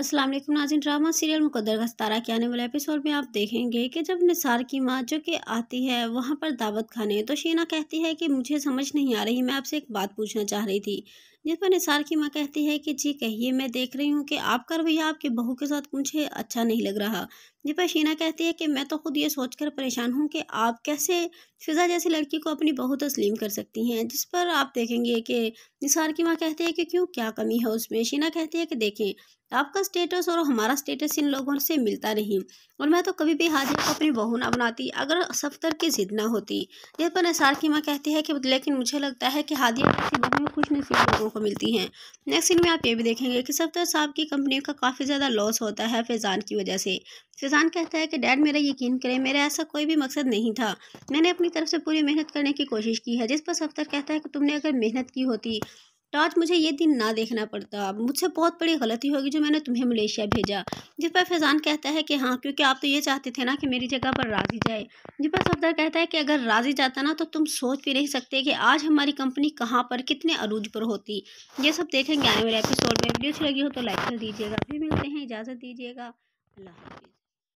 असलम नाजिन drama serial मुकदर गस्तारा के आने वाले एपिसोड में आप देखेंगे कि जब निसार की माँ जो कि आती है वहाँ पर दावत खाने तो शीना कहती है कि मुझे समझ नहीं आ रही मैं आपसे एक बात पूछना चाह रही थी जिस पर निसार की माँ कहती है कि जी कहिए मैं देख रही हूँ कि आपका रवैया आपके बहू के साथ मुझे अच्छा नहीं लग रहा जिस पर शीना कहती है कि मैं तो खुद ये सोच कर परेशान हूँ कि आप कैसे फिज़ा जैसी लड़की को अपनी बहू तस्लीम कर सकती हैं जिस पर आप देखेंगे कि निसार की माँ कहती है कि क्यों क्या कमी है उसमें शीना कहती है कि देखें आपका स्टेटस और हमारा स्टेटस इन लोगों से मिलता नहीं और मैं तो कभी भी हाजिर को अपनी बहू ना बनाती अगर सफ्तर की जिद ना होती जिस पर निसार की माँ कहती है कि लेकिन मुझे लगता है कि हादिया किसी बहू में खुश नसीब लोगों को मिलती हैं नेक्स्ट सीन में आप ये भी देखेंगे कि सफ्तर साहब की कंपनी का काफ़ी ज़्यादा लॉस होता है फैज़ान की वजह से फैज़ान कहता है कि डैड मेरा यकीन करें मेरा ऐसा कोई भी मकसद नहीं था मैंने अपनी तरफ से पूरी मेहनत करने की कोशिश की है जिस पर सफ्तर कहता है कि तुमने अगर मेहनत की होती तो आज मुझे ये दिन ना देखना पड़ता मुझसे बहुत बड़ी गलती होगी जो मैंने तुम्हें मलेशिया भेजा जिस पर फैज़ान कहता है कि हाँ क्योंकि आप तो ये चाहते थे ना कि मेरी जगह पर राजी जाए जिस पर सफदर कहता है कि अगर राजी जाता ना तो तुम सोच भी नहीं सकते कि आज हमारी कंपनी कहाँ पर कितने अरूज पर होती ये सब देखेंगे आने वाले एपिसोड में वीडियो अच्छी लगी हो तो लाइक कर दीजिएगा फिर मिलते हैं इजाज़त दीजिएगा अल्लाह हाफिज़